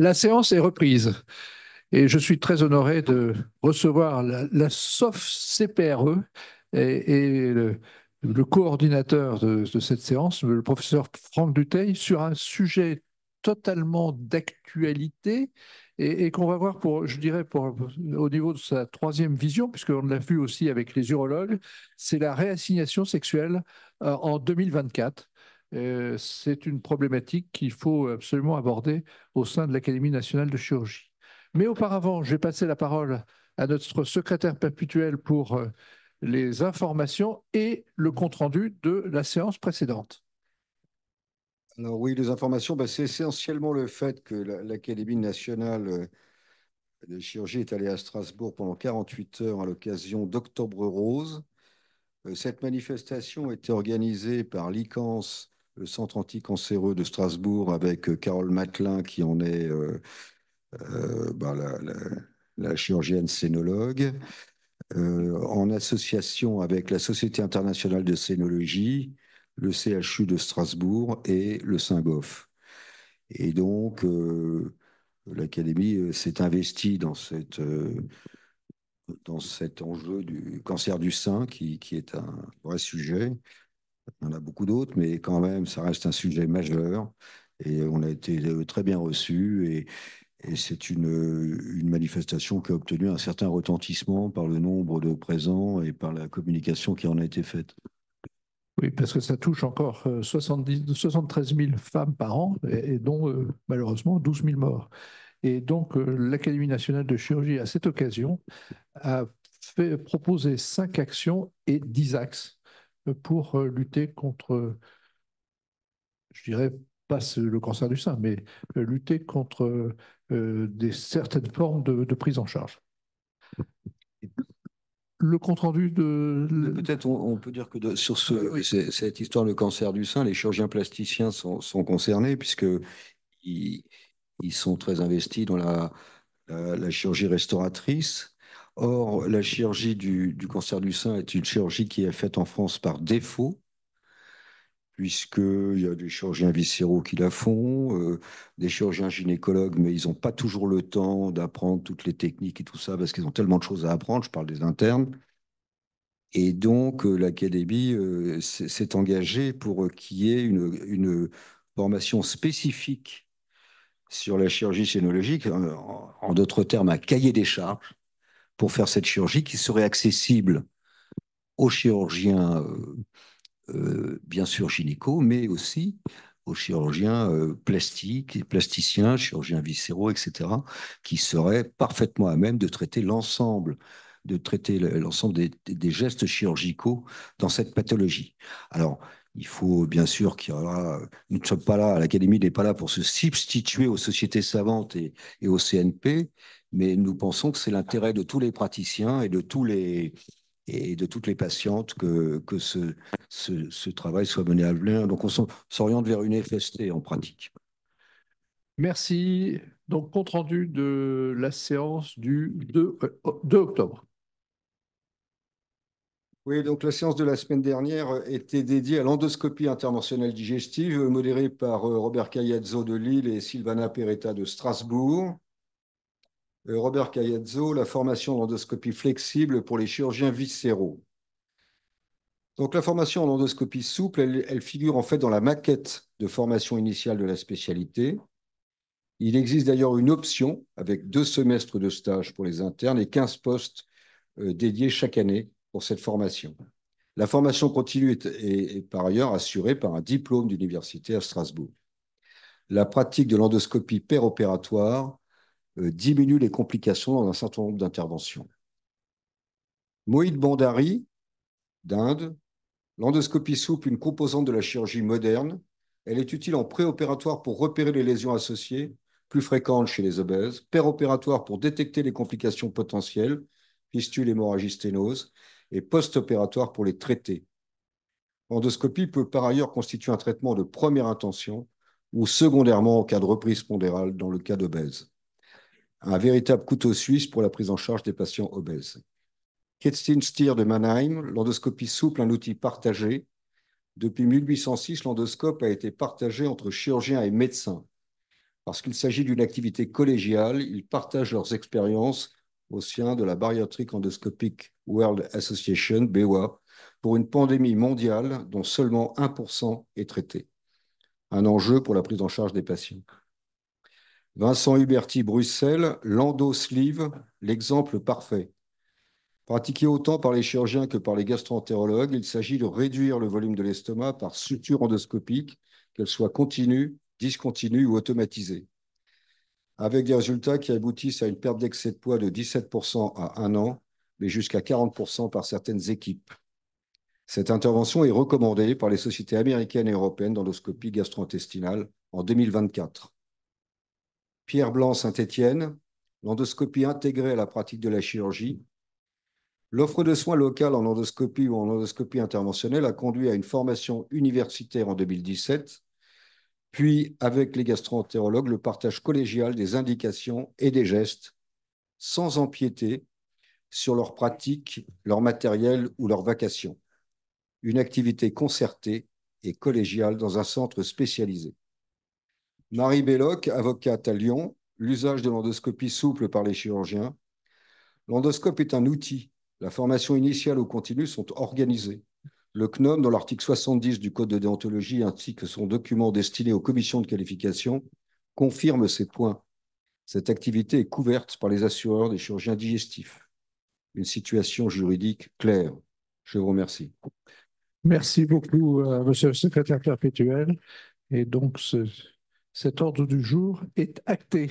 La séance est reprise et je suis très honoré de recevoir la, la SOF CPRE et, le, coordinateur de, cette séance, le professeur Franck Duteil, sur un sujet totalement d'actualité et, qu'on va voir, pour, je dirais, au niveau de sa troisième vision, puisqu'on l'a vu aussi avec les urologues, c'est la réassignation sexuelle euh, en 2024. Euh, c'est une problématique qu'il faut absolument aborder au sein de l'Académie nationale de chirurgie. Mais auparavant, je vais passer la parole à notre secrétaire perpétuel pour euh, les informations et le compte-rendu de la séance précédente. Alors oui, les informations, bah, c'est essentiellement le fait que l'Académie nationale euh, de chirurgie est allée à Strasbourg pendant 48 heures à l'occasion d'Octobre Rose. Cette manifestation était organisée par l'ICANS le Centre anticancéreux de Strasbourg avec euh, Carole Matelin, qui en est euh, euh, bah, la, chirurgienne scénologue, en association avec la Société internationale de scénologie, le CHU de Strasbourg et le Saint-Goff. Et donc, l'Académie s'est investie dans cette dans cet enjeu du cancer du sein, qui, qui est un vrai sujet, il y en a beaucoup d'autres, mais quand même, ça reste un sujet majeur. Et on a été euh, très bien reçus. Et, c'est une, une, manifestation qui a obtenu un certain retentissement par le nombre de présents et par la communication qui en a été faite. Oui, parce que ça touche encore 70, 73 000 femmes par an, et, dont euh, malheureusement 12 000 morts. Et donc euh, l'Académie nationale de chirurgie, à cette occasion, a fait, proposé cinq actions et dix axes pour euh, lutter contre, je dirais, pas le cancer du sein, mais euh, lutter contre euh, certaines formes de, prise en charge le compte rendu de. Peut-être on, peut dire que sur ah cette histoire le cancer du sein, les chirurgiens plasticiens sont, concernés puisqu'ils ils, sont très investis dans la chirurgie restauratrice. Or, la chirurgie du, cancer du sein est une chirurgie qui est faite en France par défaut, puisqu'il y a des chirurgiens viscéraux qui la font, euh, des chirurgiens gynécologues, mais ils n'ont pas toujours le temps d'apprendre toutes les techniques et tout ça, parce qu'ils ont tellement de choses à apprendre, je parle des internes. Et donc, euh, l'Académie euh, s'est engagée pour qu'il y ait une, formation spécifique sur la chirurgie scénologique, en, en d'autres termes, un cahier des charges pour faire cette chirurgie qui serait accessible aux chirurgiens, euh, euh, bien sûr gynéco, mais aussi aux chirurgiens euh, plastiques, plasticiens, chirurgiens viscéraux, etc., qui seraient parfaitement à même de traiter l'ensemble de traiter l'ensemble des, gestes chirurgicaux dans cette pathologie. Alors, il faut bien sûr qu'il y aura. Nous ne sommes pas là, l'Académie n'est pas là pour se substituer aux sociétés savantes et, et au CNP mais nous pensons que c'est l'intérêt de tous les praticiens et de tous toutes les patientes que, ce, travail soit mené à bien. Donc on s'oriente vers une FST en pratique. Merci. Donc compte rendu de la séance du 2, euh, octobre. Oui, donc la séance de la semaine dernière était dédiée à l'endoscopie interventionnelle digestive, modérée par euh, Robert Cagliazzo de Lille et Sylvana Peretta de Strasbourg. Euh, Robert Cayazzo, la formation en flexible pour les chirurgiens viscéraux. Donc la formation en endoscopie souple, elle, figure en fait dans la maquette de formation initiale de la spécialité. Il existe d'ailleurs une option avec deux semestres de stage pour les internes et 15 postes euh, dédiés chaque année pour cette formation. La formation continue est, par ailleurs assurée par un diplôme d'université à Strasbourg. La pratique de l'endoscopie péropératoire euh, diminue les complications dans un certain nombre d'interventions. Mohit Bandari, d'Inde, l'endoscopie soupe une composante de la chirurgie moderne, elle est utile en préopératoire pour repérer les lésions associées, plus fréquentes chez les obèses, opératoire pour détecter les complications potentielles, fistules, hémorragies, sténose, et postopératoire pour les traiter. L'endoscopie peut par ailleurs constituer un traitement de première intention ou secondairement en cas de reprise pondérale dans le cas d'obèse un véritable couteau suisse pour la prise en charge des patients obèses. Kerstin Stier de Mannheim, l'endoscopie souple, un outil partagé. Depuis 1806, l'endoscope a été partagé entre chirurgiens et médecins. Parce qu'il s'agit d'une activité collégiale, ils partagent leurs expériences au sein de la Bariatric Endoscopic World Association, BOA, pour une pandémie mondiale dont seulement 1% est traité. Un enjeu pour la prise en charge des patients. Vincent Huberti, Bruxelles, Lando l'exemple parfait. Pratiqué autant par les chirurgiens que par les gastroentérologues, il s'agit de réduire le volume de l'estomac par suture endoscopique, qu'elle soit continue, discontinue ou automatisée. Avec des résultats qui aboutissent à une perte d'excès de poids de 17% à un an, mais jusqu'à 40% par certaines équipes. Cette intervention est recommandée par les sociétés américaines et européennes d'endoscopie gastro-intestinale en 2024. Pierre Blanc Saint-Étienne, l'endoscopie intégrée à la pratique de la chirurgie. L'offre de soins locale en endoscopie ou en endoscopie interventionnelle a conduit à une formation universitaire en 2017, puis avec les gastroentérologues, le partage collégial des indications et des gestes, sans empiéter sur leur pratique, leur matériel ou leurs vacations. Une activité concertée et collégiale dans un centre spécialisé. Marie Belloc, avocate à Lyon, l'usage de l'endoscopie souple par les chirurgiens. L'endoscope est un outil. La formation initiale ou continue sont organisées. Le CNOM, dans l'article 70 du Code de déontologie, ainsi que son document destiné aux commissions de qualification, confirme ces points. Cette activité est couverte par les assureurs des chirurgiens digestifs. Une situation juridique claire. Je vous remercie. Merci beaucoup, euh, Monsieur le secrétaire perpétuel. Et donc, ce, cet ordre du jour est acté.